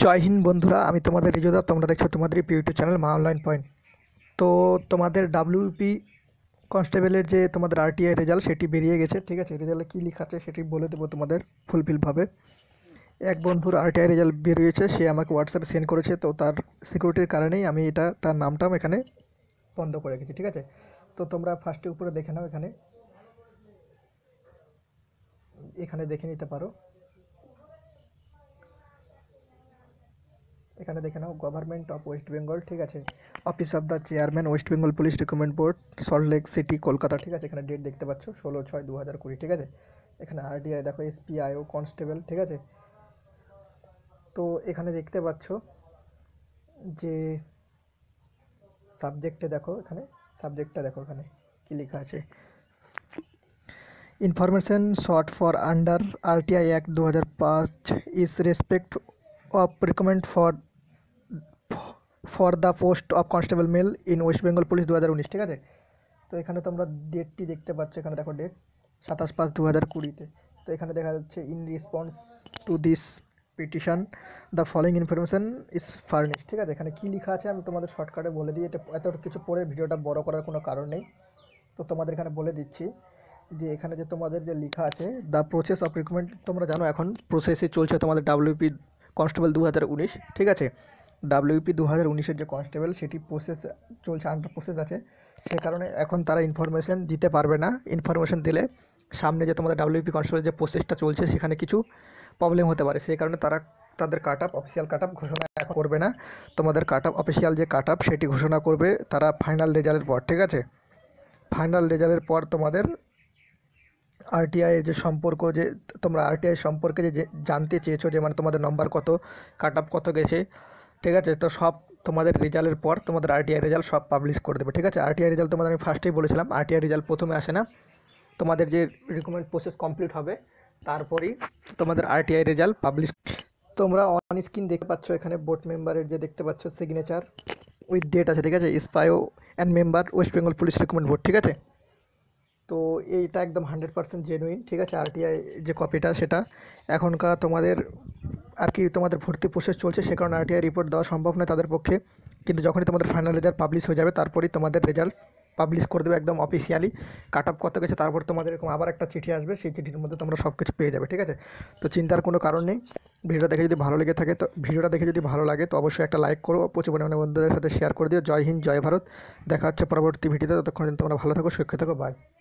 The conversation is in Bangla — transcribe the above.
জয় হিন্দ বন্ধুরা আমি তোমাদের রিজোদা তোমরা দেখছো তোমাদের ইউটিউব চ্যানেল মা অনলাইন পয়েন্ট তো তোমাদের ডাব্লিউপি কনস্টেবলের যে তোমাদের আরটিআই রেজাল্ট সেটি বেরিয়ে গেছে ঠিক আছে রেজাল্টে কী লেখা আছে সেটি বলে দেবো তোমাদের ফুলফিলভাবে এক বন্ধুর আরটিআই রেজাল্ট বেরিয়েছে সে আমাকে হোয়াটসঅ্যাপে সেন্ড করেছে তো তার সিকিউরিটির কারণেই আমি এটা তার নামটাও এখানে বন্ধ করে রেখেছি ঠিক আছে তো তোমরা ফার্স্টে উপরে দেখে নাও এখানে এখানে দেখে নিতে পারো এখানে দেখে নাও গভর্নমেন্ট অফ ওয়েস্ট বেঙ্গল ঠিক আছে office of the chairman West Bengal police recruitment board Salt Lake city Kolkata ঠিক আছে এখানে ডেট দেখতে পাচ্ছ ষোলো ছয় দু হাজার কুড়ি ঠিক আছে এখানে আরডিআই দেখো ও কনস্টেবল ঠিক আছে তো এখানে দেখতে পাচ্ছ যে সাবজেক্টে দেখো এখানে সাবজেক্টটা দেখো এখানে কী লেখা আছে information sought for under RTI act দু হাজার পাঁচ is respect of recommend for for the post of constable male in West Bengal police দু ঠিক আছে তো এখানে তোমরা ডেটটি দেখতে পাচ্ছ এখানে দেখো ডেট সাতাশ পাঁচ দু হাজার কুড়িতে তো এখানে দেখা যাচ্ছে in response to this petition the following information is furnish ঠিক আছে এখানে কী লেখা আছে আমি তোমাদের শর্টকাটে বলে দিই এটা এত কিছু পরে ভিডিওটা বড় করার কোনো কারণ নেই তো তোমাদের এখানে বলে দিচ্ছি যে এখানে যে তোমাদের যে লেখা আছে দ্য প্রসেস অফ রিক্রুটমেন্ট তোমরা জানো এখন প্রসেসে চলছে তোমাদের ডাব্লিউপি কনস্টেবল দু ঠিক আছে ডাব্লিউপি দু হাজার উনিশের যে কনস্টেবল সেটি প্রসেস চলছে আন্ডার প্রসেস আছে সে কারণে এখন তারা ইনফরমেশান দিতে পারবে না ইনফরমেশান দিলে সামনে যে তোমাদের ডাব্লিউপি কনস্টেবল যে প্রসেসটা চলছে সেখানে কিছু প্রবলেম হতে পারে সেই কারণে তারা তাদের cut off official cut off ঘোষণা করবে না তোমাদের কাট আপ অফিসিয়াল যে কাট আপ সেটি ঘোষণা করবে তারা ফাইনাল রেজাল্টের পর ঠিক আছে ফাইনাল রেজাল্টের পর তোমাদের আরটিআইয়ের যে সম্পর্ক যে তোমরা আরটিআই সম্পর্কে যে জানতে চেয়েছো যে মানে তোমাদের নম্বর কত কাট আপ কত গেছে ঠিক আছে তো সব তোমাদের রেজাল্টের পর তোমাদের আরটিআই রেজাল্ট সব পাবলিশ করে দেবে ঠিক আছে আরটিআই রেজাল্ট তোমাদের আমি ফার্স্টেই বলেছিলাম আরটিআই রেজাল্ট প্রথমে আসে না তোমাদের যে রিকমেন্ড প্রসেস কমপ্লিট হবে তারপরই তোমাদের আরটিআই রেজাল্ট পাবলিশ তোমরা অন স্ক্রিন দেখতে পাচ্ছ এখানে বোর্ড মেম্বারের যে দেখতে পাচ্ছ সিগনেচার উইথ ডেট আছে ঠিক আছে স্পায়ো and member West Bengal police recommend board ঠিক আছে তো এইটা একদম হান্ড্রেড পার্সেন্ট জেনুইন ঠিক আছে আরটিআই যে কপিটা সেটা এখনকার তোমাদের আর কি তোমাদের ভর্তি প্রসেস চলছে সে কারণে আরটিআই রিপোর্ট দেওয়া সম্ভব নয় তাদের পক্ষে কিন্তু যখনই তোমাদের ফাইনাল রেজাল্ট পাবলিশ হয়ে যাবে তারপরেই তোমাদের রেজাল্ট পাবলিশ করে দেবে একদম অফিসিয়ালি কাট আপ কত গেছে তারপর তোমাদের এরকম আবার একটা চিঠি আসবে সেই চিঠির মধ্যে তোমরা সব কিছু পেয়ে যাবে ঠিক আছে তো চিন্তার কোনো কারণ নেই ভিডিওটা দেখে যদি ভালো লেগে থাকে তো ভিডিওটা দেখে যদি ভালো লাগে তো অবশ্যই একটা লাইক করো প্রচুর পরিমাণে বন্ধুদের সাথে শেয়ার করে দিও জয় হিন্দ জয় ভারত দেখা হচ্ছে পরবর্তী ভিডিওতে ততক্ষণ তোমরা ভালো থাকো সুরক্ষিত থাকো বাই